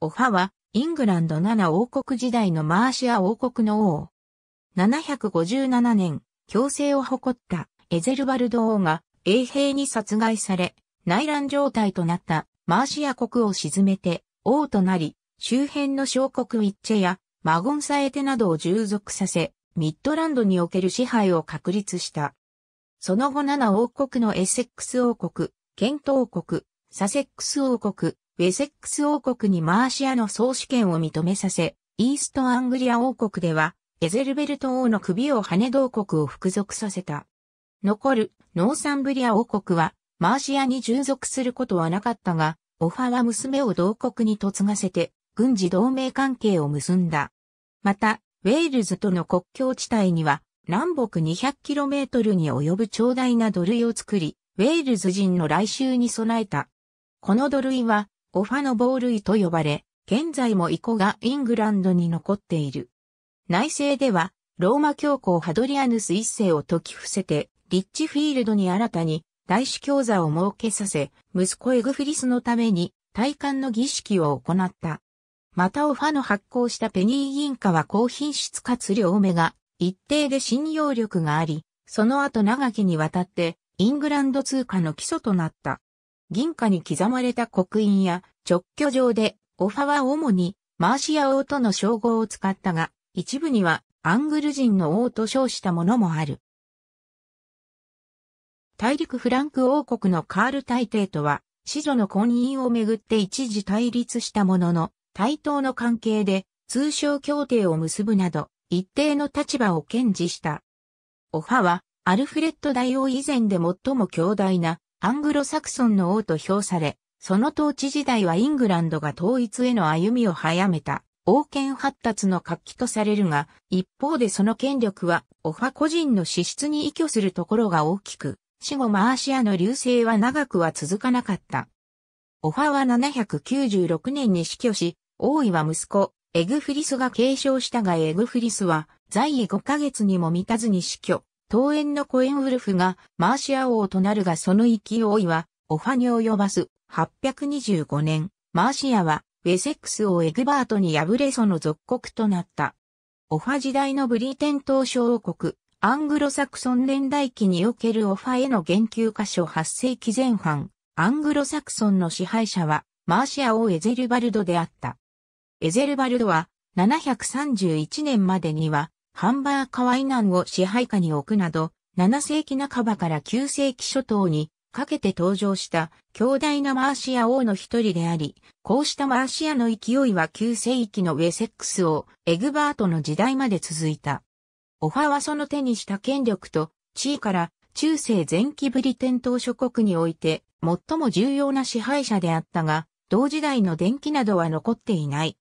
オファは、イングランド7王国時代のマーシア王国の王。757年、強制を誇ったエゼルバルド王が衛兵に殺害され、内乱状態となったマーシア国を沈めて王となり、周辺の小国ィッチェやマゴンサエテなどを従属させ、ミッドランドにおける支配を確立した。その後7王国のエセックス王国、ケント王国、サセックス王国、ウェセックス王国にマーシアの総主権を認めさせ、イーストアングリア王国では、エゼルベルト王の首を羽同国を服属させた。残るノーサンブリア王国は、マーシアに従属することはなかったが、オファは娘を同国に嫁がせて、軍事同盟関係を結んだ。また、ウェールズとの国境地帯には、南北 200km に及ぶ長大な土塁を作り、ウェールズ人の来襲に備えた。この土塁は、オファのボールイと呼ばれ、現在もイコがイングランドに残っている。内政では、ローマ教皇ハドリアヌス一世を解き伏せて、リッチフィールドに新たに大司教座を設けさせ、息子エグフィリスのために大冠の儀式を行った。またオファの発行したペニー銀貨は高品質かつ両目が一定で信用力があり、その後長きにわたってイングランド通貨の基礎となった。銀貨に刻まれた刻印や直居上で、オファは主にマーシア王との称号を使ったが、一部にはアングル人の王と称したものもある。大陸フランク王国のカール大帝とは、子女の婚姻をめぐって一時対立したものの、対等の関係で通商協定を結ぶなど、一定の立場を堅持した。オファは、アルフレッド大王以前で最も強大なアングロサクソンの王と評され、その統治時代はイングランドが統一への歩みを早めた、王権発達の活気とされるが、一方でその権力は、オファ個人の資質に依拠するところが大きく、死後マーシアの流星は長くは続かなかった。オファは796年に死去し、王位は息子、エグフリスが継承したがエグフリスは、在位5ヶ月にも満たずに死去。桃園のコエンウルフがマーシア王となるがその勢いは、オファに及ばず、825年、マーシアは、ウェセックス王エグバートに敗れその続国となった。オファ時代のブリーテン島小王国、アングロサクソン年代記におけるオファへの言及箇所8世紀前半、アングロサクソンの支配者は、マーシア王エゼルバルドであった。エゼルバルドは、731年までには、ハンバーカワイナンを支配下に置くなど、7世紀半ばから9世紀初頭にかけて登場した強大なマーシア王の一人であり、こうしたマーシアの勢いは9世紀のウェセックス王、エグバートの時代まで続いた。オファはその手にした権力と地位から中世前期ブリテン島諸国において最も重要な支配者であったが、同時代の電気などは残っていない。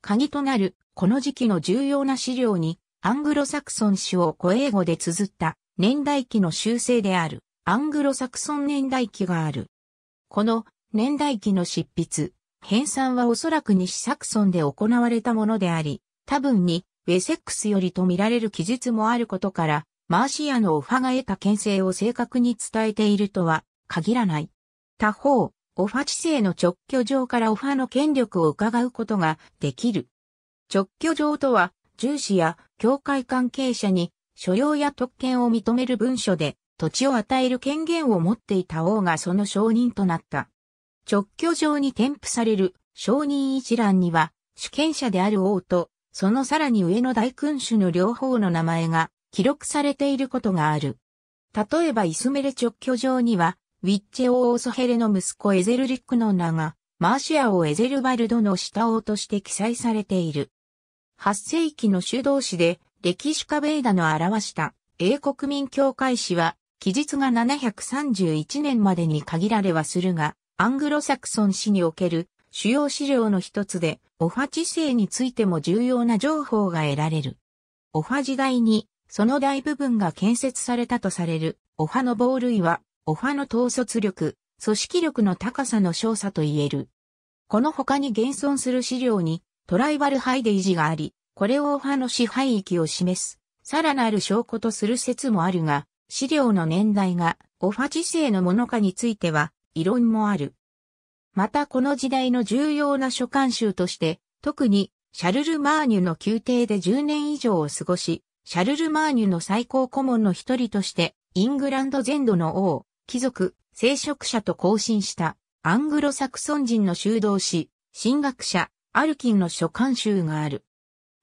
鍵となるこの時期の重要な資料に、アングロサクソン種を古英語で綴った年代記の修正である、アングロサクソン年代記がある。この年代記の執筆、編纂はおそらく西サクソンで行われたものであり、多分にウェセックスよりと見られる記述もあることから、マーシアのオファが得た牽制を正確に伝えているとは限らない。他方、オファ知性の直居上からオファの権力を伺うことができる。直居状とは、住視や教会関係者に所要や特権を認める文書で土地を与える権限を持っていた王がその承認となった。直居状に添付される承認一覧には主権者である王とそのさらに上の大君主の両方の名前が記録されていることがある。例えばイスメレ直居状にはウィッチェ王オーソヘレの息子エゼルリックの名がマーシア王エゼルバルドの下王として記載されている。8世紀の修道士で、歴史家ベイダの表した英国民教会史は、記述が731年までに限られはするが、アングロサクソン史における主要資料の一つで、オファ知性についても重要な情報が得られる。オファ時代に、その大部分が建設されたとされる、オファの暴類は、オファの統率力、組織力の高さの少佐と言える。この他に現存する資料に、トライバルイで維持があり、これをオファの支配域を示す、さらなる証拠とする説もあるが、資料の年代がオファ知性のものかについては、異論もある。またこの時代の重要な書簡集として、特にシャルル・マーニュの宮廷で10年以上を過ごし、シャルル・マーニュの最高顧問の一人として、イングランド全土の王、貴族、聖職者と交信した、アングロサクソン人の修道士、神学者、アルキンの書簡集がある。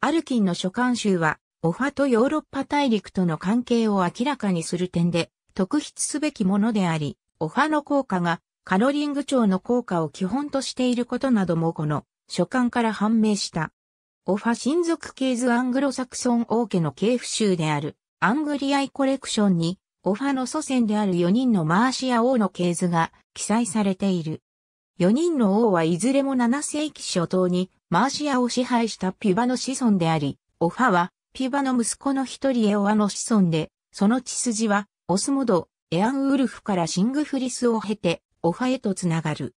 アルキンの書簡集は、オファとヨーロッパ大陸との関係を明らかにする点で、特筆すべきものであり、オファの効果がカロリング長の効果を基本としていることなどもこの書簡から判明した。オファ親族系図アングロサクソン王家の系譜集であるアングリアイコレクションにオファの祖先である4人のマーシア王の系図が記載されている。4人の王はいずれも7世紀初頭にマーシアを支配したピュバの子孫であり、オファはピュバの息子の一人エオアの子孫で、その血筋はオスモド、エアンウルフからシングフリスを経てオファへとつながる。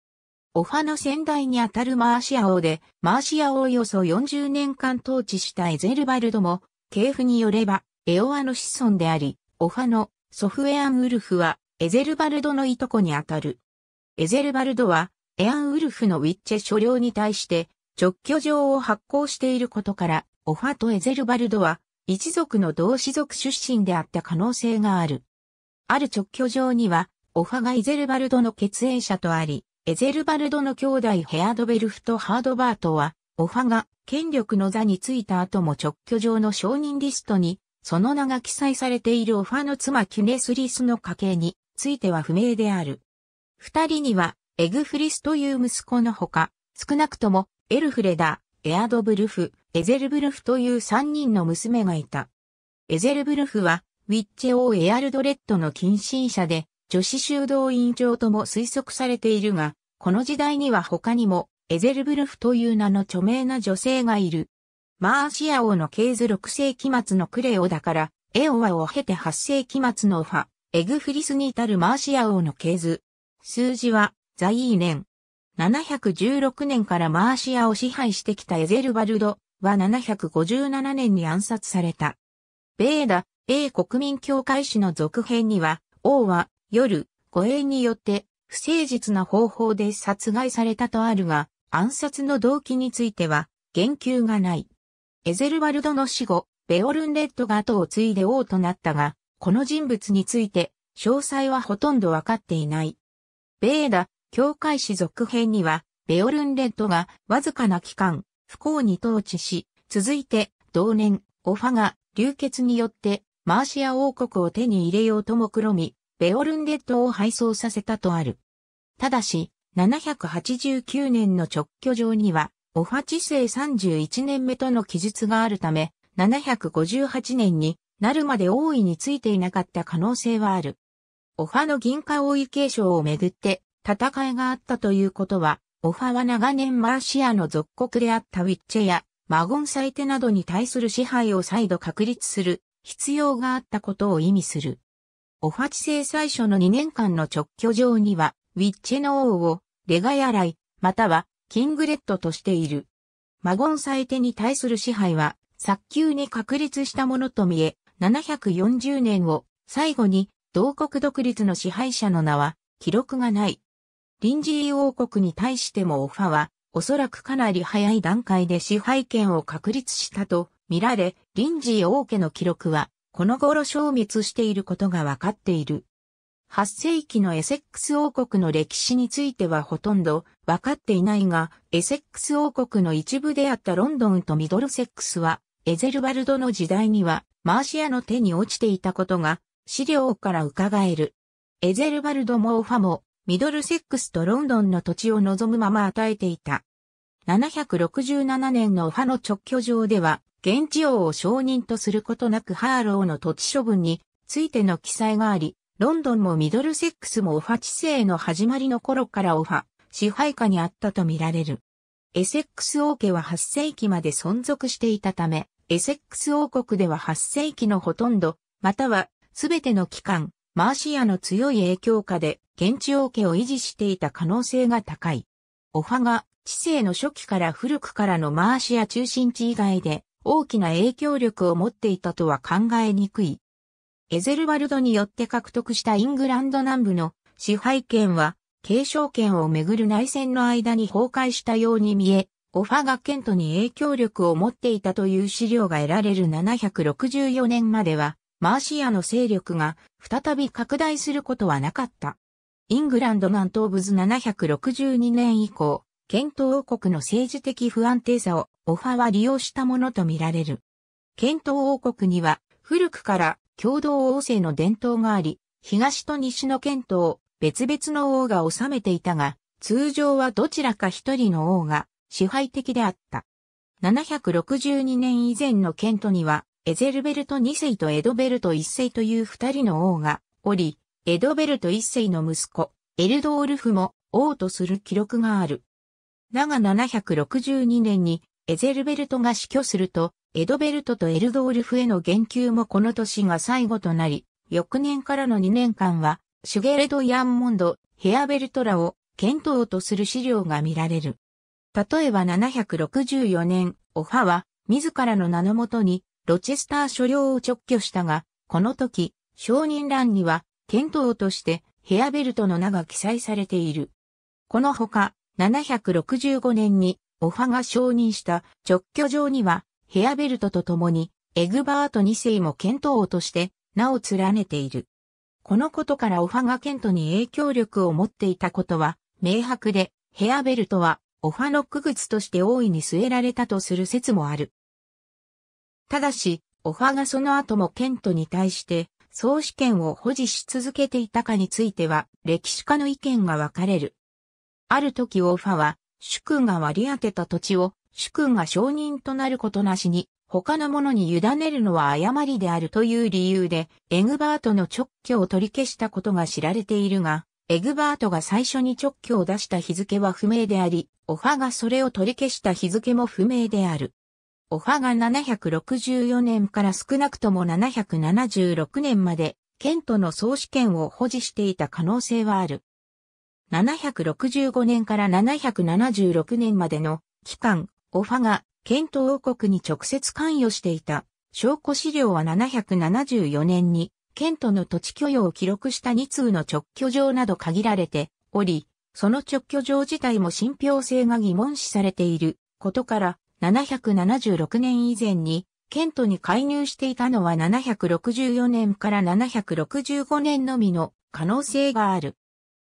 オファの先代にあたるマーシア王で、マーシア王およそ40年間統治したエゼルバルドも、系譜によれば、エオアの子孫であり、オファの祖父エアンウルフは、エゼルバルドのいとこにあたる。エゼルバルドは、エアンウルフのウィッチェ所領に対して直居状を発行していることから、オファとエゼルバルドは一族の同氏族出身であった可能性がある。ある直居状には、オファがエゼルバルドの血縁者とあり、エゼルバルドの兄弟ヘアドベルフとハードバートは、オファが権力の座についた後も直居状の承認リストに、その名が記載されているオファの妻キュネスリスの家系については不明である。二人にはエグフリスという息子のほか、少なくともエルフレダ、エアドブルフ、エゼルブルフという三人の娘がいた。エゼルブルフは、ウィッチェ王エアルドレッドの近親者で、女子修道院長とも推測されているが、この時代には他にも、エゼルブルフという名の著名な女性がいる。マーシア王のケーズ6世紀末のクレオだから、エオワを経て8世紀末のファ、エグフリスに至るマーシア王のケーズ。数字はザイーネン。716年からマーシアを支配してきたエゼルバルドは757年に暗殺された。ベーダ、英国民教会史の続編には、王は夜、護衛によって不誠実な方法で殺害されたとあるが、暗殺の動機については言及がない。エゼルバルドの死後、ベオルンレッドが後を継いで王となったが、この人物について詳細はほとんどわかっていない。ベーダ、教会史続編には、ベオルンレッドがわずかな期間、不幸に統治し、続いて、同年、オファが流血によって、マーシア王国を手に入れようともくろみ、ベオルンレッドを敗走させたとある。ただし、789年の直居上には、オファ治世31年目との記述があるため、758年になるまで王位についていなかった可能性はある。オファの銀貨王位継承をめぐって、戦いがあったということは、オファは長年マーシアの属国であったウィッチェやマゴンサイテなどに対する支配を再度確立する必要があったことを意味する。オファチ世最初の2年間の直居上には、ウィッチェの王をレガヤライ、またはキングレッドとしている。マゴンサイテに対する支配は、早急に確立したものと見え、740年を最後に同国独立の支配者の名は記録がない。リンジー王国に対してもオファは、おそらくかなり早い段階で支配権を確立したと見られ、リンジー王家の記録は、この頃消滅していることがわかっている。8世紀のエセックス王国の歴史についてはほとんどわかっていないが、エセックス王国の一部であったロンドンとミドルセックスは、エゼルバルドの時代にはマーシアの手に落ちていたことが資料から伺える。エゼルバルドもオファもミドルセックスとロンドンの土地を望むまま与えていた。767年のオファの直居上では、現地王を承認とすることなくハーローの土地処分についての記載があり、ロンドンもミドルセックスもオファ治世の始まりの頃からオファ、支配下にあったとみられる。エセックス王家は8世紀まで存続していたため、エセックス王国では8世紀のほとんど、またはすべての期間、マーシアの強い影響下で現地王家を維持していた可能性が高い。オファが知性の初期から古くからのマーシア中心地以外で大きな影響力を持っていたとは考えにくい。エゼルワルドによって獲得したイングランド南部の支配権は継承権をめぐる内戦の間に崩壊したように見え、オファがケントに影響力を持っていたという資料が得られる764年までは、マーシアの勢力が再び拡大することはなかった。イングランド南東部図762年以降、検討王国の政治的不安定さをオファは利用したものとみられる。検討王国には古くから共同王政の伝統があり、東と西のントを別々の王が治めていたが、通常はどちらか一人の王が支配的であった。762年以前の検討にはエゼルベルト2世とエドベルト1世という二人の王がおり、エドベルト1世の息子、エルドールフも王とする記録がある。長762年にエゼルベルトが死去すると、エドベルトとエルドールフへの言及もこの年が最後となり、翌年からの2年間は、シュゲレド・ヤンモンド、ヘアベルトラを検討とする資料が見られる。例えば764年、オファは、自らの名のもとに、ロチェスター所領を直挙したが、この時、承認欄には、検討として、ヘアベルトの名が記載されている。このほか、765年に、オファが承認した直挙状には、ヘアベルトと共に、エグバート2世も検討として、名を連ねている。このことからオファがケントに影響力を持っていたことは、明白で、ヘアベルトは、オファの区靴として大いに据えられたとする説もある。ただし、オファがその後もケントに対して、総主権を保持し続けていたかについては、歴史家の意見が分かれる。ある時オファは、主君が割り当てた土地を、主君が承認となることなしに、他の者に委ねるのは誤りであるという理由で、エグバートの直居を取り消したことが知られているが、エグバートが最初に直居を出した日付は不明であり、オファがそれを取り消した日付も不明である。オファが764年から少なくとも776年まで、ケントの総主権を保持していた可能性はある。765年から776年までの期間、オファがケント王国に直接関与していた。証拠資料は774年に、ケントの土地許容を記録した2通の直居状など限られており、その直居状自体も信憑性が疑問視されていることから、776年以前に、ケントに介入していたのは764年から765年のみの可能性がある。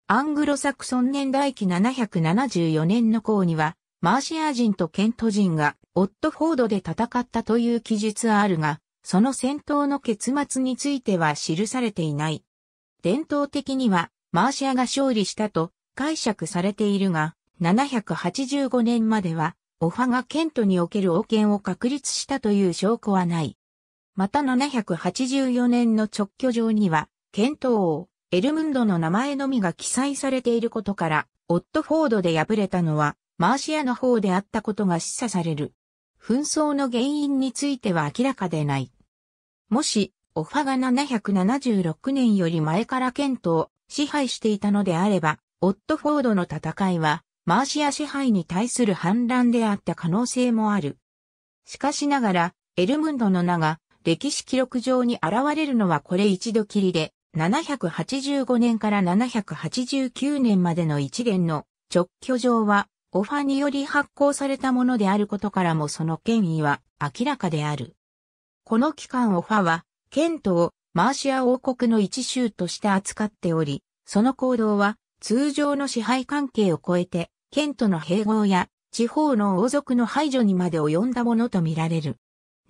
アングロサクソン年代記774年の項には、マーシア人とケント人がオットフォードで戦ったという記述あるが、その戦闘の結末については記されていない。伝統的には、マーシアが勝利したと解釈されているが、785年まではオファがケントにおける王権を確立したという証拠はない。また784年の直居上には、ケント王、エルムンドの名前のみが記載されていることから、オットフォードで敗れたのは、マーシアの方であったことが示唆される。紛争の原因については明らかでない。もし、オファが776年より前からケントを支配していたのであれば、オットフォードの戦いは、マーシア支配に対する反乱であった可能性もある。しかしながら、エルムンドの名が歴史記録上に現れるのはこれ一度きりで、785年から789年までの一元の直居状は、オファにより発行されたものであることからもその権威は明らかである。この期間オファは、ケントをマーシア王国の一州として扱っており、その行動は通常の支配関係を超えて県との併合や地方の王族の排除にまで及んだものとみられる。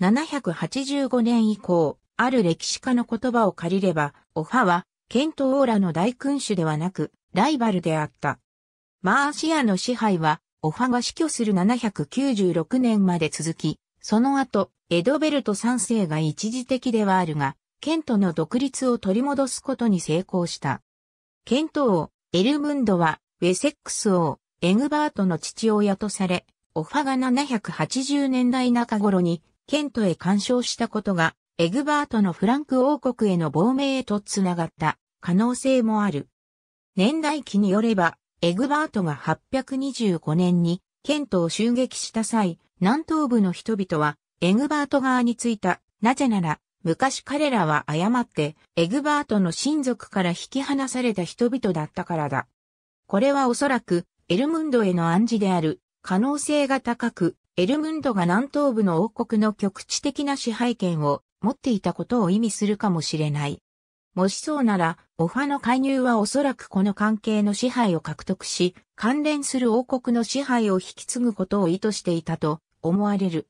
785年以降、ある歴史家の言葉を借りれば、オファは、ケントオーラの大君主ではなく、ライバルであった。マーシアの支配は、オファが死去する796年まで続き、その後、エドベルト三世が一時的ではあるが、ケントの独立を取り戻すことに成功した。ケント王、エルムンドは、ウェセックス王、エグバートの父親とされ、オファが780年代中頃にケントへ干渉したことが、エグバートのフランク王国への亡命へと繋がった可能性もある。年代記によれば、エグバートが825年にケントを襲撃した際、南東部の人々はエグバート側についた。なぜなら、昔彼らは誤って、エグバートの親族から引き離された人々だったからだ。これはおそらく、エルムンドへの暗示である可能性が高く、エルムンドが南東部の王国の局地的な支配権を持っていたことを意味するかもしれない。もしそうなら、オファの介入はおそらくこの関係の支配を獲得し、関連する王国の支配を引き継ぐことを意図していたと思われる。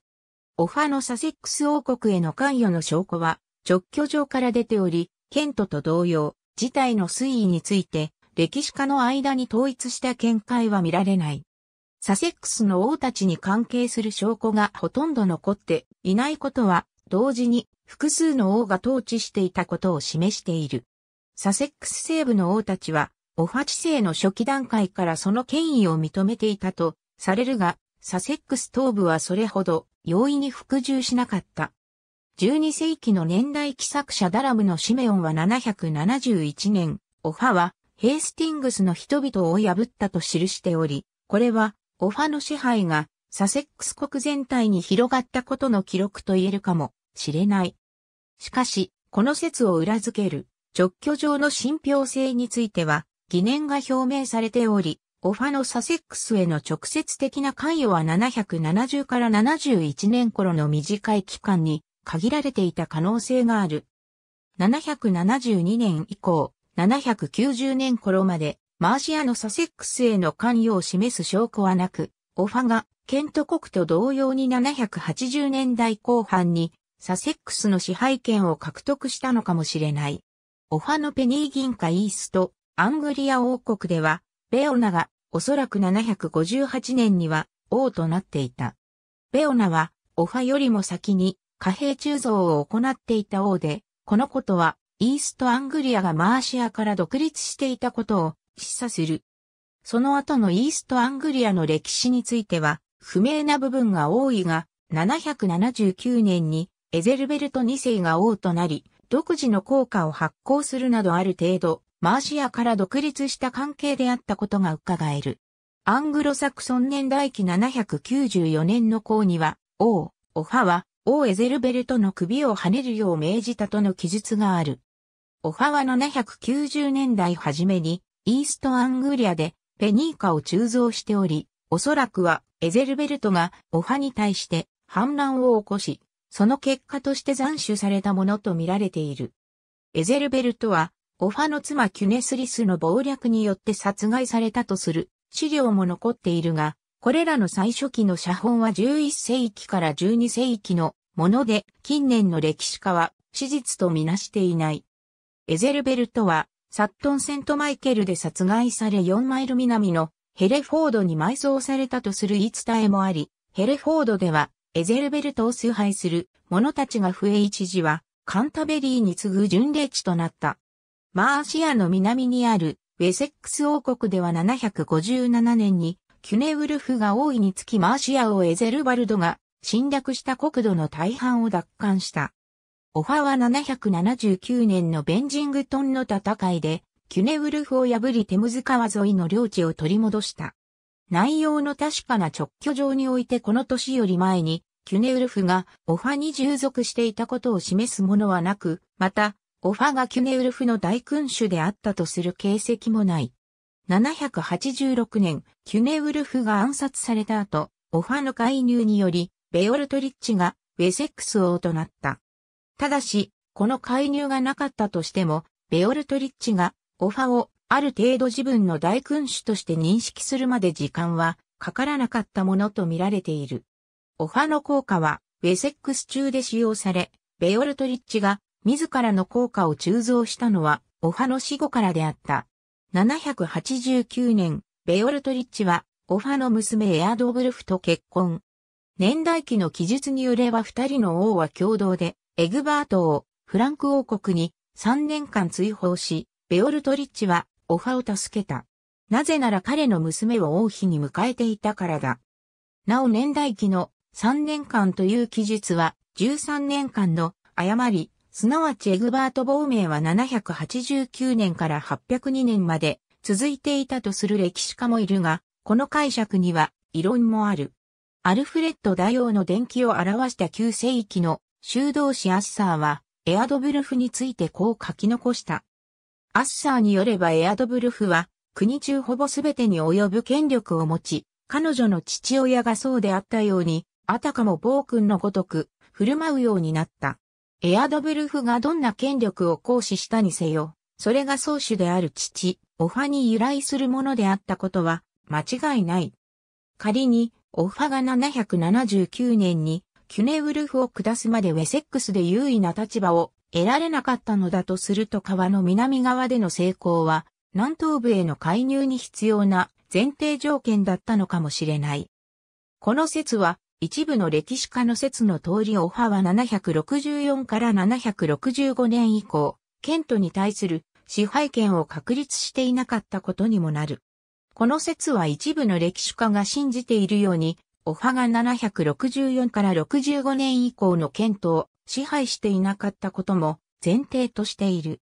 オファのサセックス王国への関与の証拠は、直居上から出ており、ケントと同様、事態の推移について歴史家の間に統一した見解は見られない。サセックスの王たちに関係する証拠がほとんど残っていないことは、同時に複数の王が統治していたことを示している。サセックス西部の王たちは、オファチ世の初期段階からその権威を認めていたとされるが、サセックス東部はそれほど容易に服従しなかった。12世紀の年代記作者ダラムのシメオンは771年、オファはヘイスティングスの人々を破ったと記しており、これはオファの支配がサセックス国全体に広がったことの記録と言えるかもしれない。しかし、この説を裏付ける直居上の信憑性については疑念が表明されており、オファのサセックスへの直接的な関与は770から71年頃の短い期間に限られていた可能性がある。772年以降、790年頃まで、マーシアのサセックスへの関与を示す証拠はなく、オファが、ケント国と同様に780年代後半に、サセックスの支配権を獲得したのかもしれない。オファのペニー銀貨イースト、アングリア王国では、ベオナが、おそらく758年には、王となっていた。ベオナは、オファよりも先に、貨幣鋳造を行っていた王で、このことは、イーストアングリアがマーシアから独立していたことを示唆する。その後のイーストアングリアの歴史については不明な部分が多いが、779年にエゼルベルト2世が王となり、独自の効果を発行するなどある程度、マーシアから独立した関係であったことが伺える。アングロサクソン年代記794年の項には、王、オファは、王エゼルベルトの首を跳ねるよう命じたとの記述がある。オファは790年代初めにイーストアングリアでペニーカを鋳造しており、おそらくはエゼルベルトがオファに対して反乱を起こし、その結果として斬首されたものと見られている。エゼルベルトは、オファの妻キュネスリスの謀略によって殺害されたとする資料も残っているが、これらの最初期の写本は11世紀から12世紀のもので、近年の歴史家は史実とみなしていない。エゼルベルトは、サットン・セント・マイケルで殺害され4マイル南のヘレフォードに埋葬されたとする言い伝えもあり、ヘレフォードでは、エゼルベルトを崇拝する者たちが増え一時は、カンタベリーに次ぐ巡礼地となった。マーシアの南にあるウェセックス王国では757年に、キュネウルフが王位につきマーシアをエゼルバルドが侵略した国土の大半を奪還した。オファは779年のベンジングトンの戦いで、キュネウルフを破りテムズ川沿いの領地を取り戻した。内容の確かな直挙上においてこの年より前に、キュネウルフがオファに従属していたことを示すものはなく、また、オファがキュネウルフの大君主であったとする形跡もない。786年、キュネウルフが暗殺された後、オファの介入により、ベオルトリッチがウェセックス王となった。ただし、この介入がなかったとしても、ベオルトリッチがオファをある程度自分の大君主として認識するまで時間はかからなかったものと見られている。オファの効果はウェセックス中で使用され、ベオルトリッチが自らの効果を鋳造したのはオファの死後からであった。789年、ベオルトリッチはオファの娘エアドブルフと結婚。年代記の記述によれば二人の王は共同でエグバートをフランク王国に3年間追放し、ベオルトリッチはオファを助けた。なぜなら彼の娘を王妃に迎えていたからだ。なお年代記の3年間という記述は13年間の誤り、すなわちエグバート亡命は789年から802年まで続いていたとする歴史家もいるが、この解釈には異論もある。アルフレッド大王の伝記を表した旧世紀の修道士アッサーは、エアドブルフについてこう書き残した。アッサーによればエアドブルフは、国中ほぼ全てに及ぶ権力を持ち、彼女の父親がそうであったように、あたかも暴君のごとく、振る舞うようになった。エアドブルフがどんな権力を行使したにせよ、それが宗主である父、オファに由来するものであったことは、間違いない。仮に、オファが779年にキュネウルフを下すまでウェセックスで優位な立場を得られなかったのだとすると川の南側での成功は南東部への介入に必要な前提条件だったのかもしれない。この説は一部の歴史家の説の通りオファは764から765年以降、ケントに対する支配権を確立していなかったことにもなる。この説は一部の歴史家が信じているように、オファが764から65年以降の県都を支配していなかったことも前提としている。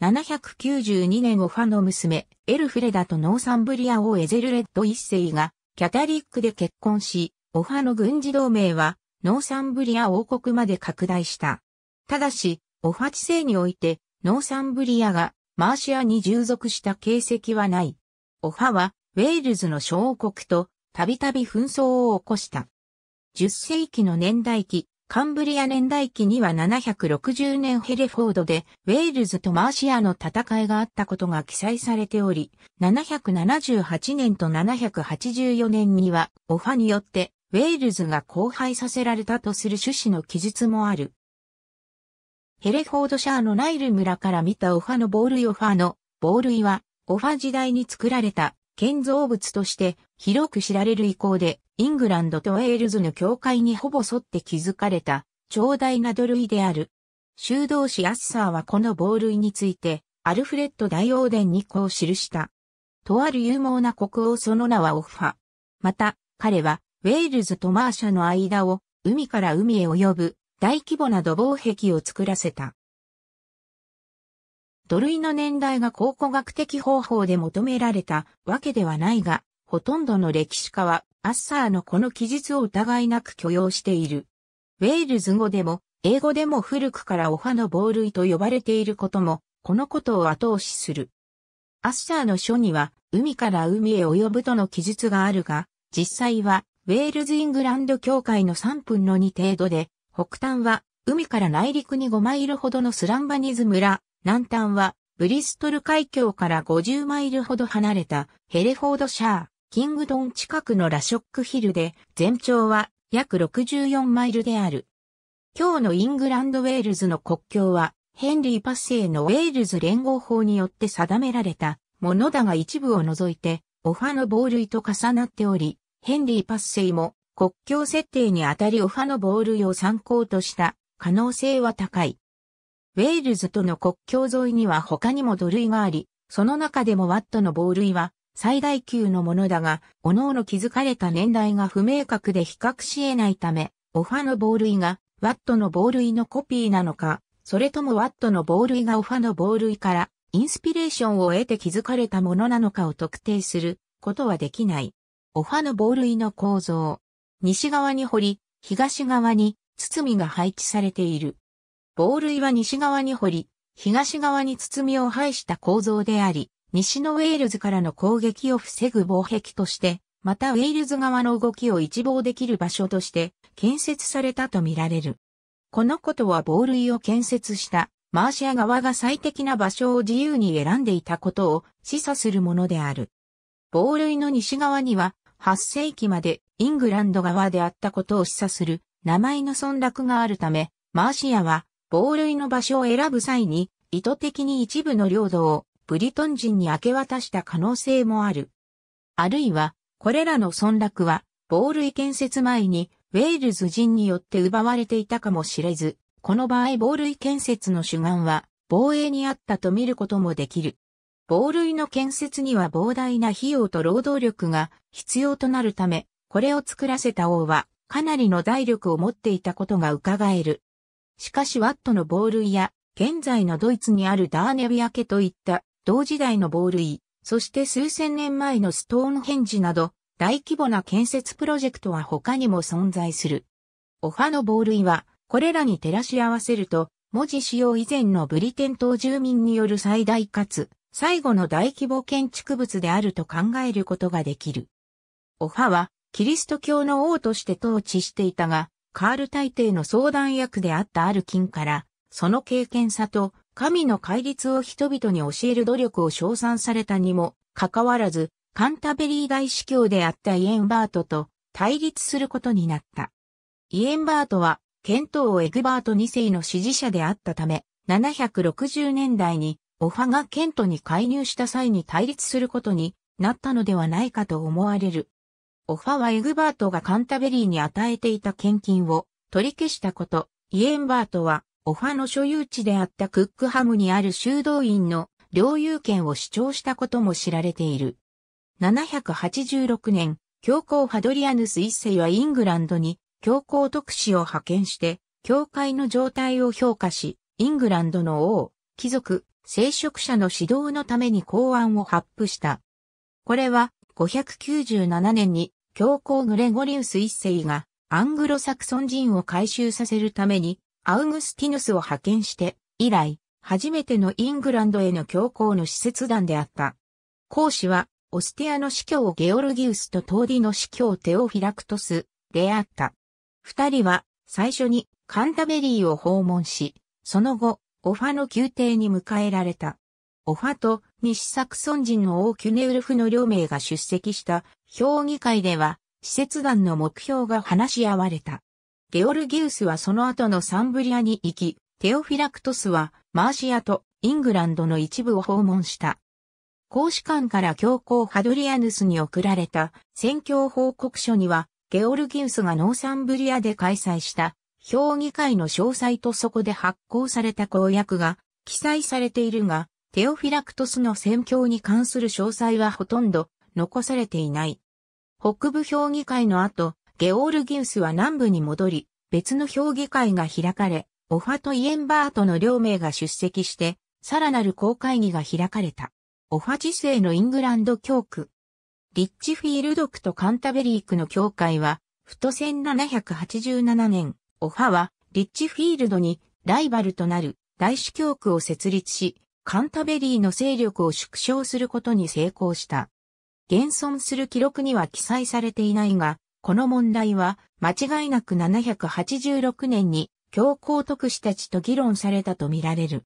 792年オファの娘、エルフレダとノーサンブリア王エゼルレッド一世がキャタリックで結婚し、オファの軍事同盟はノーサンブリア王国まで拡大した。ただし、オファ地勢において、ノーサンブリアがマーシアに従属した形跡はない。オファは、ウェールズの小王国とたびたび紛争を起こした。10世紀の年代記、カンブリア年代記には760年ヘレフォードでウェールズとマーシアの戦いがあったことが記載されており、778年と784年にはオファによってウェールズが荒廃させられたとする趣旨の記述もある。ヘレフォードシャーのナイル村から見たオファのボールイオファのボールイはオファ時代に作られた建造物として広く知られる意向で、イングランドとウェールズの境界にほぼ沿って築かれた、長大な土塁である。修道士アッサーはこの防塁について、アルフレッド大王殿にこう記した。とある有望な国王その名はオファ。また、彼は、ウェールズとマーシャの間を、海から海へ及ぶ、大規模な土防壁を作らせた。土類の年代が考古学的方法で求められたわけではないが、ほとんどの歴史家は、アッサーのこの記述を疑いなく許容している。ウェールズ語でも、英語でも古くからファの亡類と呼ばれていることも、このことを後押しする。アッサーの書には、海から海へ及ぶとの記述があるが、実際は、ウェールズ・イングランド協会の3分の2程度で、北端は、海から内陸に5マイルほどのスランバニズ村、南端は、ブリストル海峡から50マイルほど離れたヘレフォードシャー、キングドン近くのラショックヒルで、全長は約64マイルである。今日のイングランド・ウェールズの国境は、ヘンリー・パッセイのウェールズ連合法によって定められたものだが一部を除いて、オファのボールと重なっており、ヘンリー・パッセイも国境設定にあたりオファのボールを参考とした可能性は高い。ウェールズとの国境沿いには他にも土塁があり、その中でもワットの防類は最大級のものだが、各々築かれた年代が不明確で比較し得ないため、オファの防類がワットの防類のコピーなのか、それともワットの防類がオファの防類からインスピレーションを得て築かれたものなのかを特定することはできない。オファの防類の構造。西側に掘り、東側に包みが配置されている。防類は西側に掘り、東側に包みを配した構造であり、西のウェールズからの攻撃を防ぐ防壁として、またウェールズ側の動きを一望できる場所として建設されたとみられる。このことは防類を建設したマーシア側が最適な場所を自由に選んでいたことを示唆するものである。防類の西側には8世紀までイングランド側であったことを示唆する名前の村落があるため、マーシアは防類の場所を選ぶ際に、意図的に一部の領土をブリトン人に明け渡した可能性もある。あるいは、これらの村落は、防類建設前に、ウェールズ人によって奪われていたかもしれず、この場合防類建設の主眼は、防衛にあったと見ることもできる。防類の建設には膨大な費用と労働力が必要となるため、これを作らせた王は、かなりの財力を持っていたことが伺える。しかしワットの暴類や、現在のドイツにあるダーネビア家といった同時代の暴類、そして数千年前のストーンヘンジなど大規模な建設プロジェクトは他にも存在する。オファの暴類はこれらに照らし合わせると文字使用以前のブリテン島住民による最大かつ最後の大規模建築物であると考えることができる。オファはキリスト教の王として統治していたが、カール大帝の相談役であったアルキンから、その経験さと、神の戒律を人々に教える努力を称賛されたにも、かかわらず、カンタベリー大司教であったイエンバートと対立することになった。イエンバートは、ケント王エグバート2世の支持者であったため、760年代にオファがケントに介入した際に対立することになったのではないかと思われる。オファはエグバートがカンタベリーに与えていた献金を取り消したこと、イエンバートはオファの所有地であったクックハムにある修道院の領有権を主張したことも知られている。786年、教皇ハドリアヌス一世はイングランドに教皇特使を派遣して、教会の状態を評価し、イングランドの王、貴族、聖職者の指導のために公案を発布した。これは597年に教皇グレゴリウス一世がアングロサクソン人を改修させるためにアウグスティヌスを派遣して以来初めてのイングランドへの教皇の使節団であった。講師はオスティアの司教ゲオルギウスとトーディの司教テオフィラクトスであった。二人は最初にカンタベリーを訪問し、その後、オファの宮廷に迎えられた。オファと西サクソン人の王キュネウルフの両名が出席した評議会では、施設団の目標が話し合われた。ゲオルギウスはその後のサンブリアに行き、テオフィラクトスはマーシアとイングランドの一部を訪問した。公使館から教皇ハドリアヌスに送られた選挙報告書には、ゲオルギウスがノーサンブリアで開催した評議会の詳細とそこで発行された公約が記載されているが、テオフィラクトスの戦況に関する詳細はほとんど残されていない。北部評議会の後、ゲオールギウスは南部に戻り、別の評議会が開かれ、オファとイエンバートの両名が出席して、さらなる公会議が開かれた。オファ時世のイングランド教区。リッチフィールド区とカンタベリー区の教会は、ふと1787年、オファはリッチフィールドにライバルとなる大司教区を設立し、カンタベリーの勢力を縮小することに成功した。現存する記録には記載されていないが、この問題は間違いなく786年に教皇特使たちと議論されたとみられる。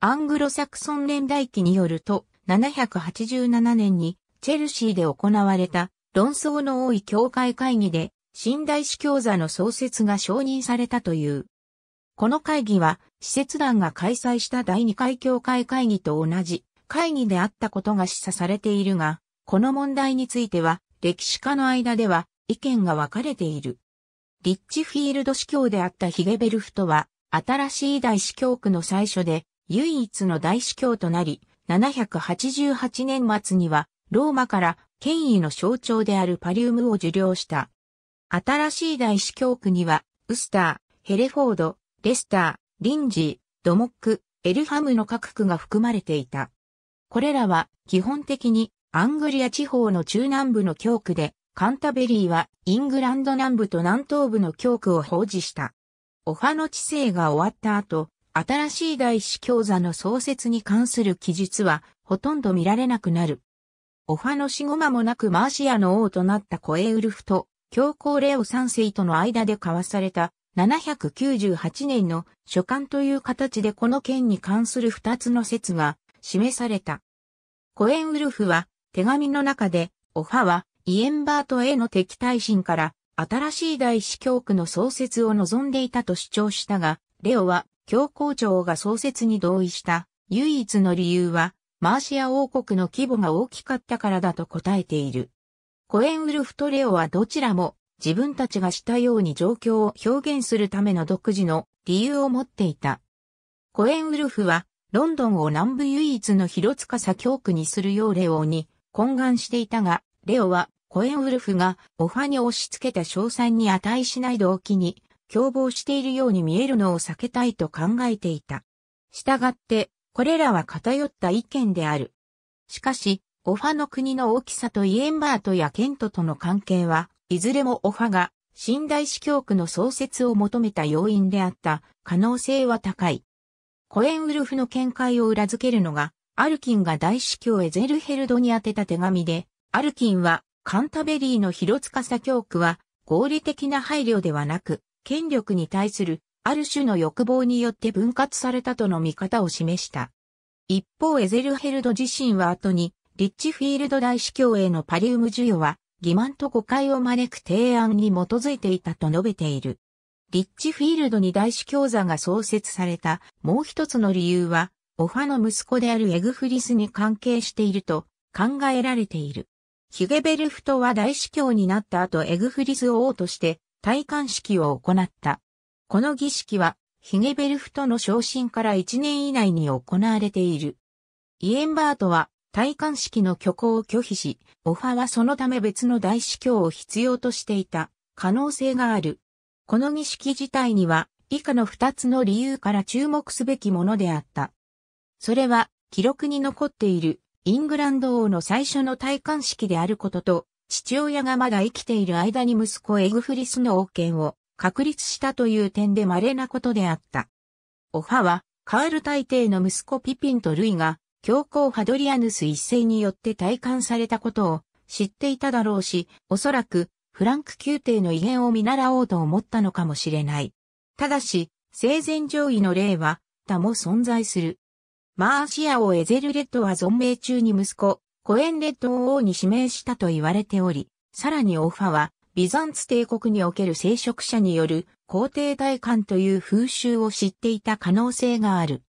アングロサクソン連代記によると、787年にチェルシーで行われた論争の多い教会会議で、新大司教座の創設が承認されたという。この会議は施設団が開催した第2回協会会議と同じ会議であったことが示唆されているが、この問題については歴史家の間では意見が分かれている。リッチフィールド司教であったヒゲベルフトは、新しい大司教区の最初で唯一の大司教となり、788年末にはローマから権威の象徴であるパリウムを受領した。新しい大司教区には、ウスター、ヘレフォード、レスター、リンジ、ドモック、エルハムの各区が含まれていた。これらは基本的にアングリア地方の中南部の教区で、カンタベリーはイングランド南部と南東部の教区を保持した。オファの治世が終わった後、新しい大司教座の創設に関する記述はほとんど見られなくなる。オファの死後間もなくマーシアの王となったコエウルフと教皇レオ3世との間で交わされた798年の書簡という形でこの件に関する二つの説が示された。コエンウルフは手紙の中で、オファはイエンバートへの敵対心から新しい大司教区の創設を望んでいたと主張したが、レオは教皇庁が創設に同意した唯一の理由はマーシア王国の規模が大きかったからだと答えている。コエンウルフとレオはどちらも自分たちがしたように状況を表現するための独自の理由を持っていた。コエンウルフは、ロンドンを南部唯一の広塚左京区にするようレオに懇願していたが、レオはコエンウルフがオファに押し付けた賞賛に値しない動機に共謀しているように見えるのを避けたいと考えていた。したがって、これらは偏った意見である。しかし、オファの国の大きさとイエンバートやケントとの関係はいずれもオファが新大司教区の創設を求めた要因であった可能性は高い。コエンウルフの見解を裏付けるのが、アルキンが大司教エゼルヘルドに宛てた手紙で、アルキンはカンタベリーの広司教区は合理的な配慮ではなく、権力に対するある種の欲望によって分割されたとの見方を示した。一方エゼルヘルド自身は後に、リッチフィールド大司教へのパリウム授与は欺瞞と誤解を招く提案に基づいていたと述べている。リッチフィールドに大司教座が創設されたもう一つの理由は、オファの息子であるエグフリスに関係していると考えられている。ヒュゲベルフトは大司教になった後エグフリスを王として戴冠式を行った。この儀式はヒゲベルフトの昇進から1年以内に行われている。イエンバートは戴冠式の挙行を拒否し、オファはそのため別の大司教を必要としていた可能性がある。この儀式自体には以下の二つの理由から注目すべきものであった。それは記録に残っているイングランド王の最初の戴冠式であることと、父親がまだ生きている間に息子エグフリスの王権を確立したという点で稀なことであった。オファは、カール大帝の息子ピピンとルイが、教皇ハドリアヌス一世によって体感されたことを知っていただろうし、おそらくフランク宮廷の威厳を見習おうと思ったのかもしれない。ただし、生前上位の例は、他も存在する。マーシアをエゼルレッドは存命中に息子、コエンレッドを王に指名したと言われており、さらにオファは、ビザンツ帝国における聖職者による皇帝大官という風習を知っていた可能性がある。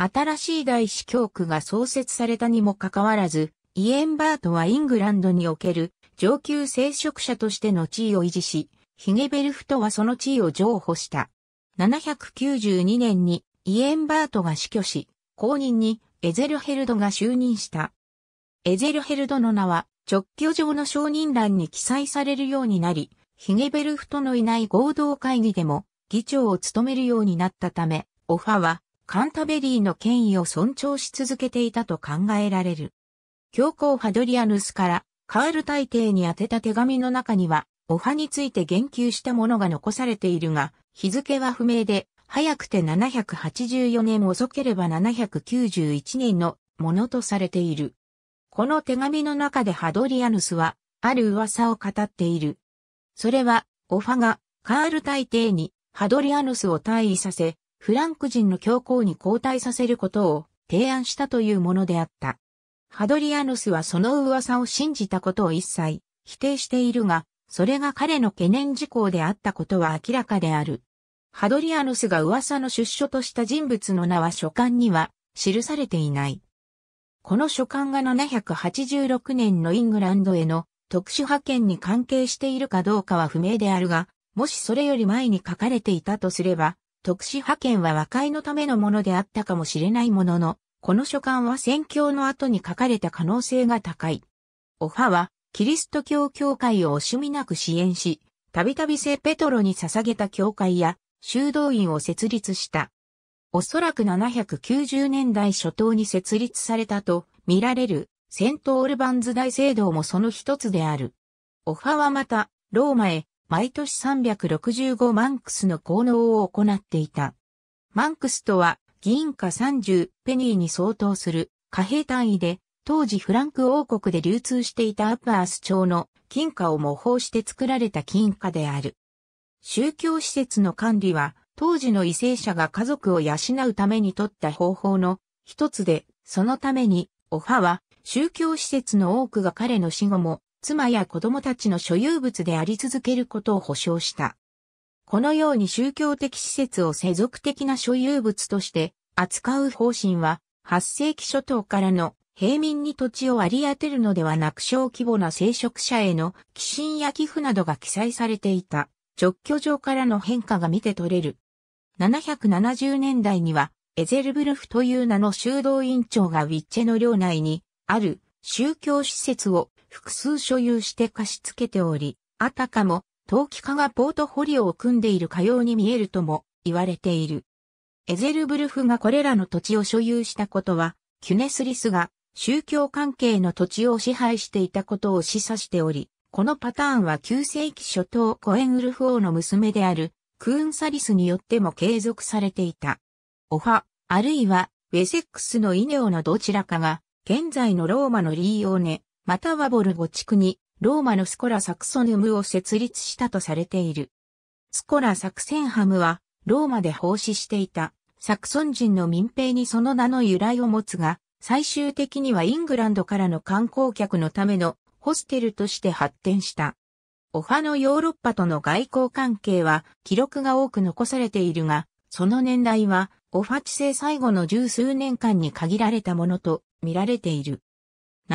新しい大司教区が創設されたにもかかわらず、イエンバートはイングランドにおける上級聖職者としての地位を維持し、ヒゲベルフトはその地位を譲歩した。792年にイエンバートが死去し、後任にエゼルヘルドが就任した。エゼルヘルドの名は直居上の承認欄に記載されるようになり、ヒゲベルフトのいない合同会議でも議長を務めるようになったため、オファはカンタベリーの権威を尊重し続けていたと考えられる。教皇ハドリアヌスからカール大帝に宛てた手紙の中には、ファについて言及したものが残されているが、日付は不明で、早くて784年遅ければ791年のものとされている。この手紙の中でハドリアヌスは、ある噂を語っている。それは、オファが、カール大帝に、ハドリアヌスを退位させ、フランク人の教皇に交代させることを提案したというものであった。ハドリアノスはその噂を信じたことを一切否定しているが、それが彼の懸念事項であったことは明らかである。ハドリアノスが噂の出所とした人物の名は書簡には記されていない。この書簡が786年のイングランドへの特殊派遣に関係しているかどうかは不明であるが、もしそれより前に書かれていたとすれば、特殊派遣は和解のためのものであったかもしれないものの、この書簡は宣教の後に書かれた可能性が高い。オファは、キリスト教教会を惜しみなく支援し、たびたび聖ペトロに捧げた教会や修道院を設立した。おそらく790年代初頭に設立されたと見られるセントオルバンズ大聖堂もその一つである。オファはまた、ローマへ毎年365マンクスの効能を行っていた。マンクスとは、銀貨30ペニーに相当する貨幣単位で、当時フランク王国で流通していたアプアース町の金貨を模倣して作られた金貨である。宗教施設の管理は、当時の異性者が家族を養うために取った方法の一つで、そのために、オファは宗教施設の多くが彼の死後も妻や子供たちの所有物であり続けることを保障した。このように宗教的施設を世俗的な所有物として扱う方針は、8世紀初頭からの平民に土地を割り当てるのではなく小規模な聖職者への寄進や寄付などが記載されていた直居上からの変化が見て取れる。770年代にはエゼルブルフという名の修道院長がウィッチェの領内にある宗教施設を複数所有して貸し付けており、あたかも、投機家がポートフォリオを組んでいるかように見えるとも言われている。エゼルブルフがこれらの土地を所有したことは、キュネスリスが宗教関係の土地を支配していたことを示唆しており、このパターンは9世紀初頭コエンウルフ王の娘であるクーンサリスによっても継続されていた。オファ、あるいはウェセックスのイネオのどちらかが、現在のローマのリーオーネ、またはボルゴ地区に、ローマのスコラ・サクソニウムを設立したとされている。スコラ・サクセンハムは、ローマで奉仕していた、サクソン人の民兵にその名の由来を持つが、最終的にはイングランドからの観光客のためのホステルとして発展した。オファのヨーロッパとの外交関係は記録が多く残されているが、その年代はオファ地制最後の十数年間に限られたものと見られている。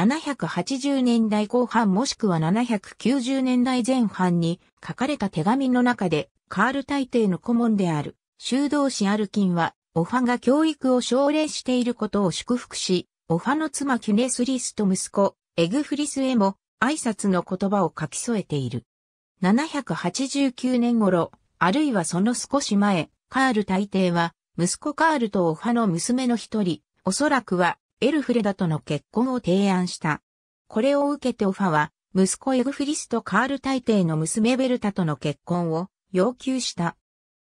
780年代後半もしくは790年代前半に書かれた手紙の中で、カール大帝の顧問である、修道士アルキンは、オファが教育を奨励していることを祝福し、オファの妻キュネスリスと息子、エグフリスへも挨拶の言葉を書き添えている。789年頃、あるいはその少し前、カール大帝は、息子カールとオファの娘の一人、おそらくはエルフレダとの結婚を提案した。これを受けてオファは、息子エグフリスト・カール大帝の娘ベルタとの結婚を要求した。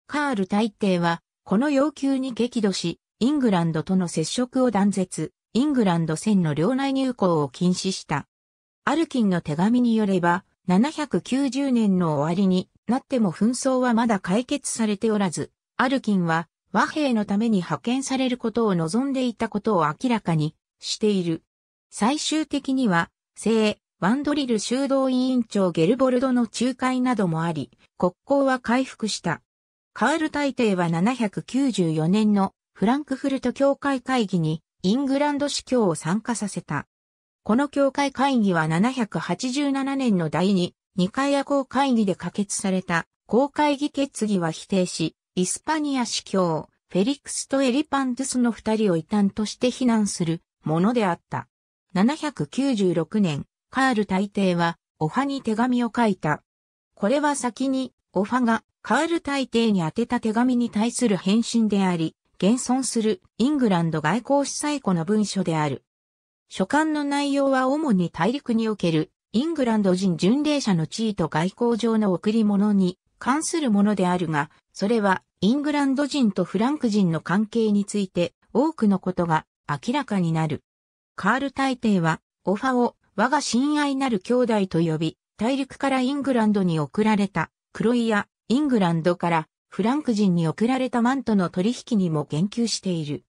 カール大帝は、この要求に激怒し、イングランドとの接触を断絶、イングランド船の領内入港を禁止した。アルキンの手紙によれば、790年の終わりになっても紛争はまだ解決されておらず、アルキンは和平のために派遣されることを望んでいたことを明らかにしている。最終的には、聖、ワンドリル修道委員長ゲルボルドの仲介などもあり、国交は回復した。カール大帝は794年のフランクフルト教会会議にイングランド司教を参加させた。この教会会議は787年の第2、2回夜行会議で可決された公会議決議は否定し、イスパニア司教、フェリクスとエリパンドゥスの二人を異端として非難するものであった。796年、カール大帝は、オファに手紙を書いた。これは先に、オファが、カール大帝に宛てた手紙に対する返信であり、現存するイングランド外交司祭庫の文書である。書簡の内容は主に大陸におけるイングランド人巡礼者の地位と外交上の贈り物に関するものであるが、それはイングランド人とフランク人の関係について多くのことが明らかになる。カール大帝はオファを我が親愛なる兄弟と呼び、大陸からイングランドに送られたクロイア、イングランドからフランク人に送られたマントの取引にも言及している。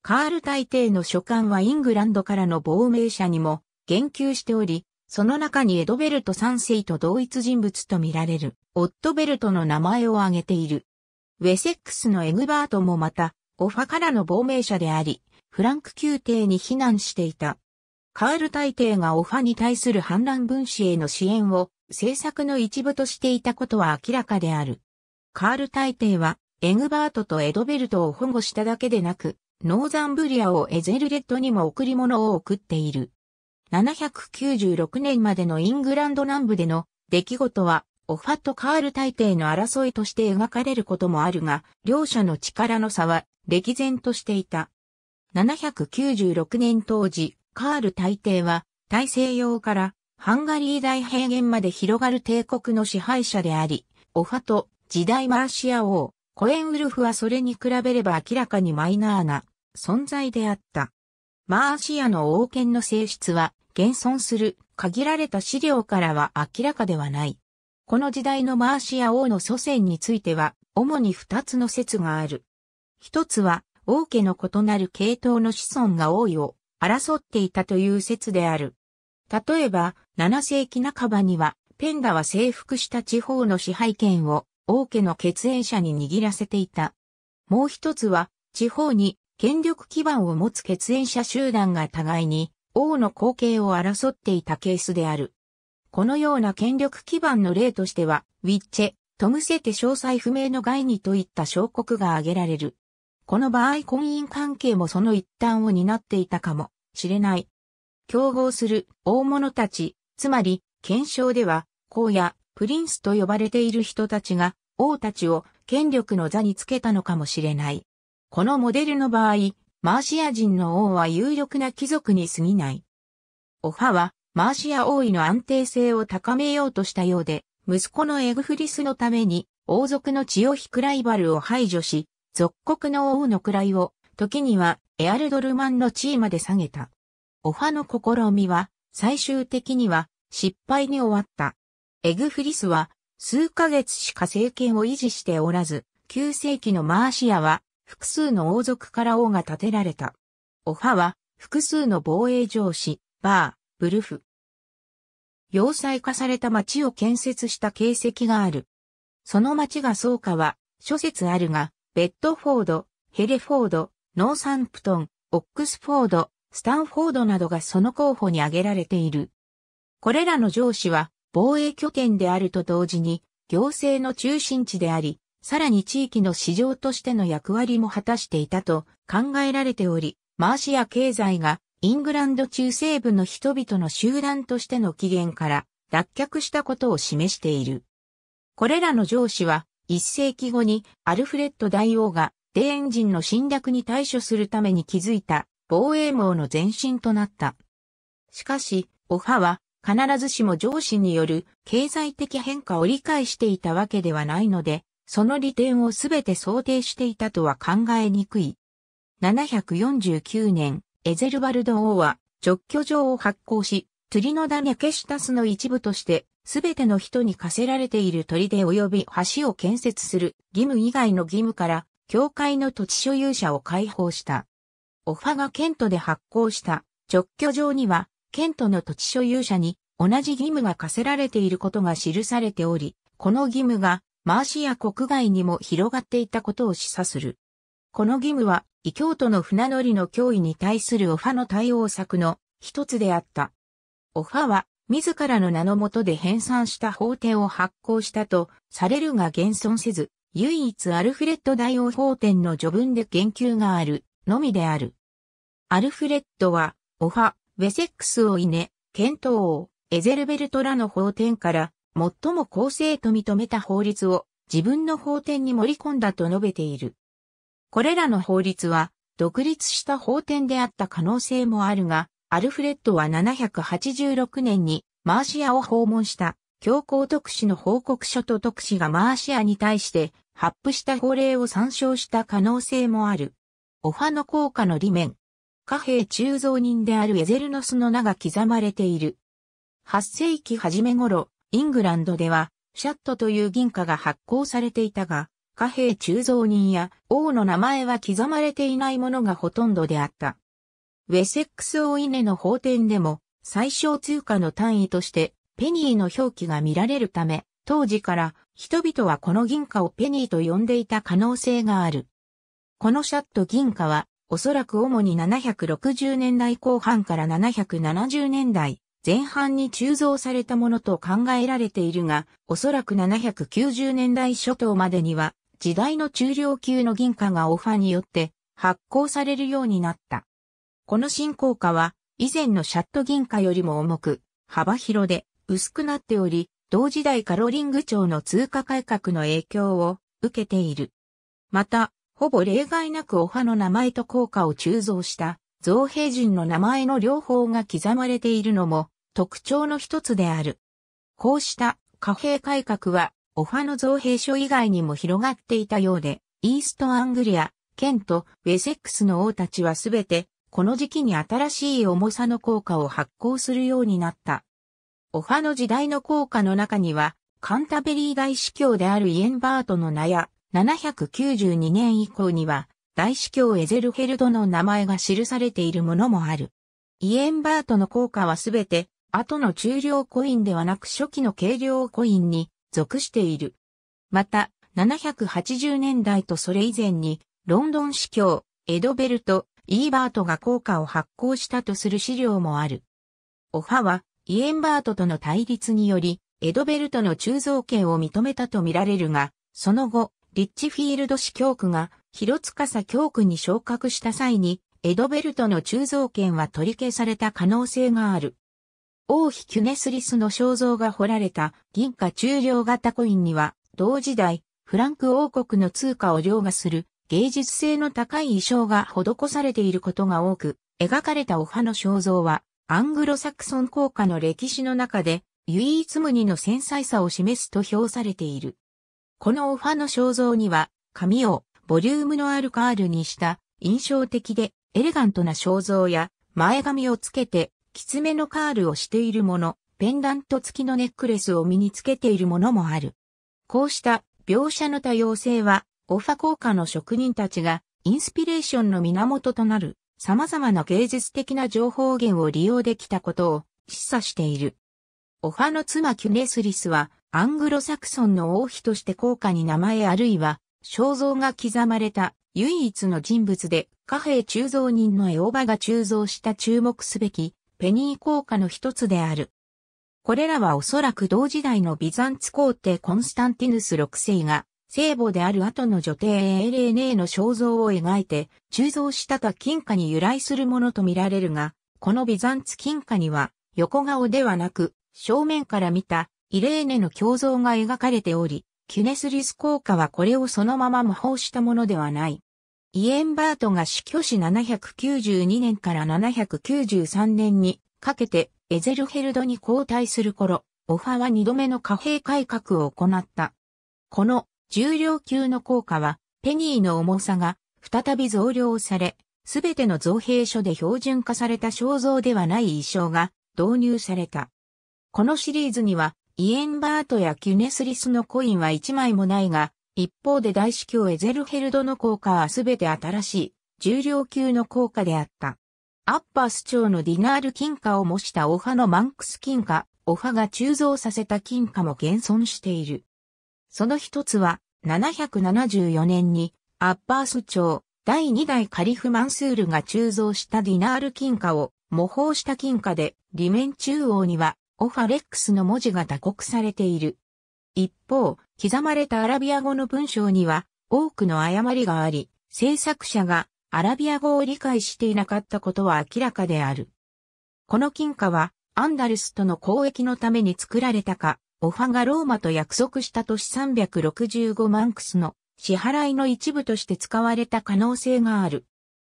カール大帝の書簡はイングランドからの亡命者にも言及しており、その中にエドベルト3世と同一人物と見られる、オットベルトの名前を挙げている。ウェセックスのエグバートもまた、オファからの亡命者であり、フランク宮廷に避難していた。カール大帝がオファに対する反乱分子への支援を政策の一部としていたことは明らかである。カール大帝はエグバートとエドベルトを保護しただけでなく、ノーザンブリアをエゼルレッドにも贈り物を送っている。796年までのイングランド南部での出来事は、オファとカール大帝の争いとして描かれることもあるが、両者の力の差は歴然としていた。796年当時、カール大帝は大西洋からハンガリー大平原まで広がる帝国の支配者であり、オファと時代マーシア王、コエンウルフはそれに比べれば明らかにマイナーな存在であった。マーシアの王権の性質は現存する限られた資料からは明らかではない。この時代のマーシア王の祖先については、主に二つの説がある。一つは、王家の異なる系統の子孫が王位を争っていたという説である。例えば、7世紀半ばには、ペンダは征服した地方の支配権を王家の血縁者に握らせていた。もう一つは、地方に権力基盤を持つ血縁者集団が互いに王の後継を争っていたケースである。このような権力基盤の例としては、ウィッチェ、トムセテ詳細不明の概念といった小国が挙げられる。この場合婚姻関係もその一端を担っていたかもしれない。競合する大物たち、つまり、検証では、公やプリンスと呼ばれている人たちが、王たちを権力の座につけたのかもしれない。このモデルの場合、マーシア人の王は有力な貴族に過ぎない。オファは、マーシア王位の安定性を高めようとしたようで、息子のエグフリスのために、王族の血を引くライバルを排除し、属国の王の位を、時にはエアルドルマンの地位まで下げた。オファの試みは、最終的には、失敗に終わった。エグフリスは、数ヶ月しか政権を維持しておらず、9世紀のマーシアは、複数の王族から王が建てられた。オファは、複数の防衛上司、バー、ブルフ。要塞化された町を建設した形跡がある。その町がそうかは、諸説あるが、ベッドフォード、ヘレフォード、ノーサンプトン、オックスフォード、スタンフォードなどがその候補に挙げられている。これらの上司は、防衛拠点であると同時に、行政の中心地であり、さらに地域の市場としての役割も果たしていたと考えられており、マーシア経済がイングランド中西部の人々の集団としての起源から脱却したことを示している。これらの上司は一世紀後にアルフレッド大王がデーン人の侵略に対処するために築いた防衛網の前身となった。しかし、オファは必ずしも上司による経済的変化を理解していたわけではないので、その利点をすべて想定していたとは考えにくい。749年、エゼルバルド王は直居状を発行し、釣りのノダネケシタスの一部として、すべての人に課せられている砦及び橋を建設する義務以外の義務から、教会の土地所有者を解放した。オファがケントで発行した直居状には、ケントの土地所有者に同じ義務が課せられていることが記されており、この義務がマーシア国外にも広がっていたことを示唆する。この義務は、異教徒の船乗りの脅威に対するオファの対応策の一つであった。オファは、自らの名のもとで編纂した法典を発行したとされるが現存せず、唯一アルフレッド大王法典の序文で言及があるのみである。アルフレッドは、オファ、ウェセックスをいね、検討王、エゼルベルトらの法典から最も公正と認めた法律を自分の法典に盛り込んだと述べている。これらの法律は独立した法典であった可能性もあるが、アルフレッドは786年にマーシアを訪問した教皇特使の報告書と特使がマーシアに対して発布した法令を参照した可能性もある。オファの効果の理面。貨幣鋳造人であるエゼルノスの名が刻まれている。8世紀初め頃、イングランドでは、シャットという銀貨が発行されていたが、貨幣鋳造人や王の名前は刻まれていないものがほとんどであった。ウェセックス王イネの法典でも、最小通貨の単位として、ペニーの表記が見られるため、当時から人々はこの銀貨をペニーと呼んでいた可能性がある。このシャット銀貨は、おそらく主に760年代後半から770年代前半に鋳造されたものと考えられているが、おそらく790年代初頭までには、時代の中量級の銀貨がオファによって発行されるようになった。この新硬貨は、以前のシャット銀貨よりも重く、幅広で薄くなっており、同時代カロリング町の通貨改革の影響を受けている。また、ほぼ例外なくオファの名前と効果を鋳造した造幣人の名前の両方が刻まれているのも特徴の一つである。こうした貨幣改革は、オファの造幣所以外にも広がっていたようで、イーストアングリア、ケント、ウェセックスの王たちはすべて、この時期に新しい重さの効果を発行するようになった。オファの時代の効果の中には、カンタベリー大司教であるイエンバートの名や、792年以降には、大司教エゼルヘルドの名前が記されているものもある。イエンバートの効果はすべて、後の中量コインではなく初期の軽量コインに属している。また、780年代とそれ以前に、ロンドン司教、エドベルト、イーバートが効果を発行したとする資料もある。オファは、イエンバートとの対立により、エドベルトの鋳造権を認めたとみられるが、その後、リッチフィールド司教区が広司教区に昇格した際に、エドベルトの鋳造権は取り消された可能性がある。王妃キュネスリスの肖像が彫られた銀貨中量型コインには、同時代、フランク王国の通貨を凌駕する芸術性の高い衣装が施されていることが多く、描かれたおァの肖像は、アングロサクソン効果の歴史の中で、唯一無二の繊細さを示すと評されている。このおァの肖像には、髪をボリュームのあるカールにした印象的でエレガントな肖像や前髪をつけてきつめのカールをしているもの、ペンダント付きのネックレスを身につけているものもある。こうした描写の多様性はオファ効果の職人たちがインスピレーションの源となる様々な芸術的な情報源を利用できたことを示唆している。オファの妻キュネスリスはアングロサクソンの王妃として効果に名前あるいは肖像が刻まれた唯一の人物で貨幣鋳造人のエオバが鋳造した注目すべきペニー効果の一つである。これらはおそらく同時代のビザンツ皇帝コンスタンティヌス6世が聖母である後の女帝エレーネーの肖像を描いて鋳造した他金貨に由来するものとみられるが、このビザンツ金貨には横顔ではなく正面から見たイレーネの胸像が描かれており、キュネスリス効果はこれをそのまま模倣したものではない。イエンバートが死去死792年から793年にかけてエゼルヘルドに交代する頃、オファは二度目の貨幣改革を行った。この重量級の効果はペニーの重さが再び増量され、すべての造幣所で標準化された肖像ではない衣装が導入された。このシリーズにはイエンバートやキュネスリスのコインは1枚もないが、一方で大司教エゼルヘルドの効果はすべて新しい、重量級の効果であった。アッパース町のディナール金貨を模したオハのマンクス金貨、オハが鋳造させた金貨も現存している。その一つは、774年に、アッパース町、第2代カリフマンスールが鋳造したディナール金貨を模倣した金貨で、裏面中央にはオファレックスの文字が打刻されている。一方、刻まれたアラビア語の文章には多くの誤りがあり、制作者がアラビア語を理解していなかったことは明らかである。この金貨はアンダルスとの交易のために作られたか、オファがローマと約束した年365万クスの支払いの一部として使われた可能性がある。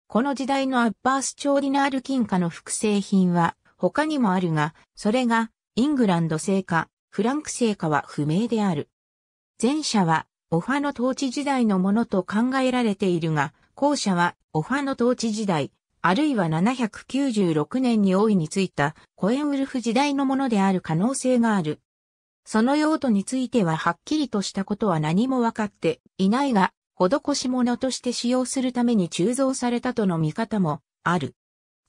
この時代のアッバース・チョーディナール金貨の複製品は他にもあるが、それがイングランド製か、フランク製かは不明である。前者は、オファの統治時代のものと考えられているが、後者は、オファの統治時代、あるいは796年に大いについた、コエンウルフ時代のものである可能性がある。その用途についてははっきりとしたことは何も分かっていないが、施し物として使用するために鋳造されたとの見方もある。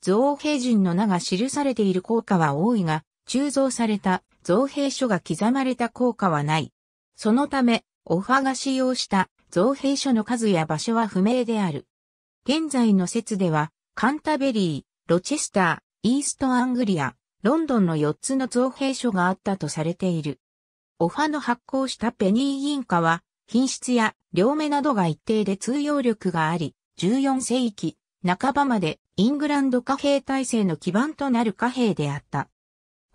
造形人の名が記されている効果は多いが、鋳造された造幣書が刻まれた効果はない。そのため、オファが使用した造幣書の数や場所は不明である。現在の説では、カンタベリー、ロチェスター、イーストアングリア、ロンドンの4つの造幣書があったとされている。オファの発行したペニー銀貨は、品質や両目などが一定で通用力があり、14世紀半ばまでイングランド貨幣体制の基盤となる貨幣であった。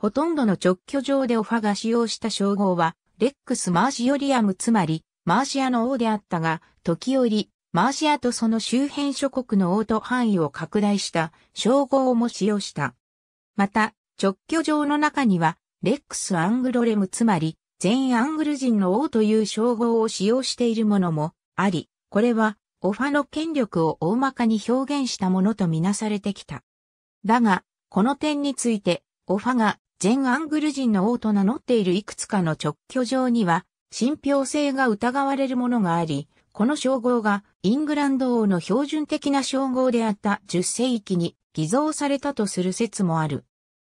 ほとんどの直居上でオファが使用した称号は、レックス・マーシオリアムつまり、マーシアの王であったが、時折、マーシアとその周辺諸国の王と範囲を拡大した称号も使用した。また、直居上の中には、レックス・アングロレムつまり、全アングル人の王という称号を使用しているものもあり、これは、オファの権力を大まかに表現したものとみなされてきた。だが、この点について、オファが全アングル人の王と名乗っているいくつかの直居上には、信憑性が疑われるものがあり、この称号がイングランド王の標準的な称号であった10世紀に偽造されたとする説もある。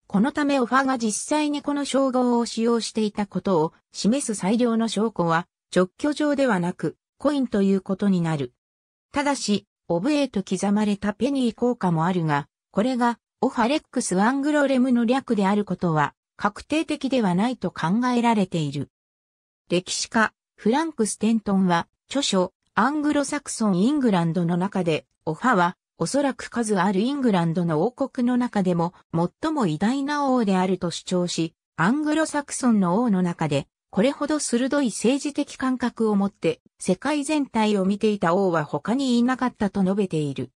このためオファが実際にこの称号を使用していたことを示す最良の証拠は直居上ではなくコインということになる。ただし、オブエと刻まれたペニー効果もあるが、これがオファレックス・ワングロレムの略であることは確定的ではないと考えられている。歴史家、フランク・ステントンは、著書、アングロサクソン・イングランドの中で、オファは、おそらく数あるイングランドの王国の中でも、最も偉大な王であると主張し、アングロサクソンの王の中で、これほど鋭い政治的感覚を持って、世界全体を見ていた王は他にいなかったと述べている。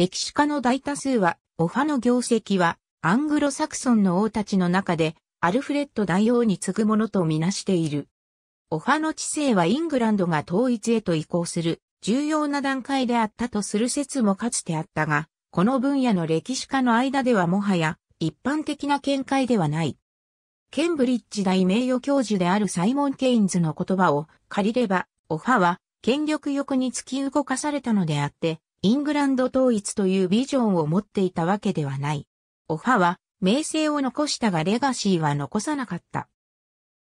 歴史家の大多数は、オファの業績は、アングロサクソンの王たちの中で、アルフレッド大王に次ぐものとみなしている。オファの知性はイングランドが統一へと移行する重要な段階であったとする説もかつてあったが、この分野の歴史家の間ではもはや一般的な見解ではない。ケンブリッジ大名誉教授であるサイモン・ケインズの言葉を借りれば、オファは権力欲に突き動かされたのであって、イングランド統一というビジョンを持っていたわけではない。オファは名声を残したがレガシーは残さなかった。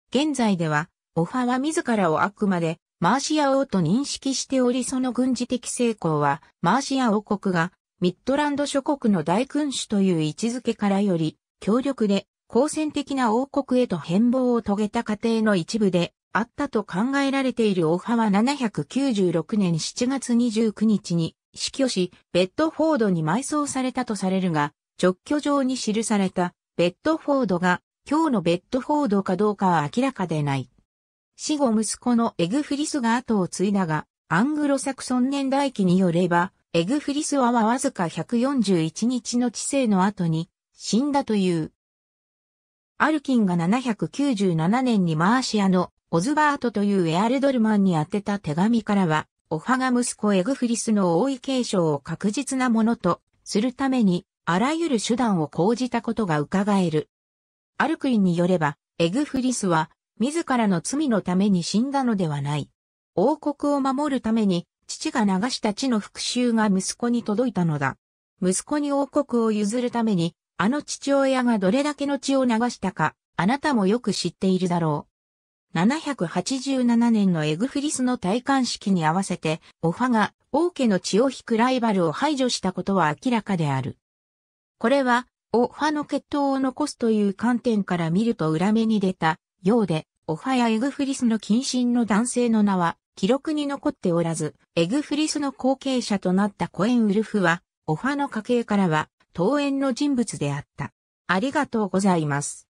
現在では、オファは自らをあくまでマーシア王と認識しておりその軍事的成功は、マーシア王国がミッドランド諸国の大君主という位置づけからより、強力で好戦的な王国へと変貌を遂げた過程の一部であったと考えられているオファは796年7月29日に死去し、ベッドフォードに埋葬されたとされるが、直居状に記されたベッドフォードが今日のベッドフォードかどうかは明らかでない。死後息子のエグフリスが後を継いだが、アングロサクソン年代記によれば、エグフリスはわずか141日の治世の後に死んだという。アルキンが797年にマーシアのオズバートというエアルドルマンに宛てた手紙からは、オファが息子エグフリスの王位継承を確実なものとするために、あらゆる手段を講じたことが伺える。アルクインによれば、エグフリスは、自らの罪のために死んだのではない。王国を守るために、父が流した地の復讐が息子に届いたのだ。息子に王国を譲るために、あの父親がどれだけの血を流したか、あなたもよく知っているだろう。787年のエグフリスの戴冠式に合わせて、オファが王家の血を引くライバルを排除したことは明らかである。これは、オファの血統を残すという観点から見ると裏目に出たようで、オファやエグフリスの近親の男性の名は記録に残っておらず、エグフリスの後継者となったコエンウルフは、オファの家系からは、当園の人物であった。ありがとうございます。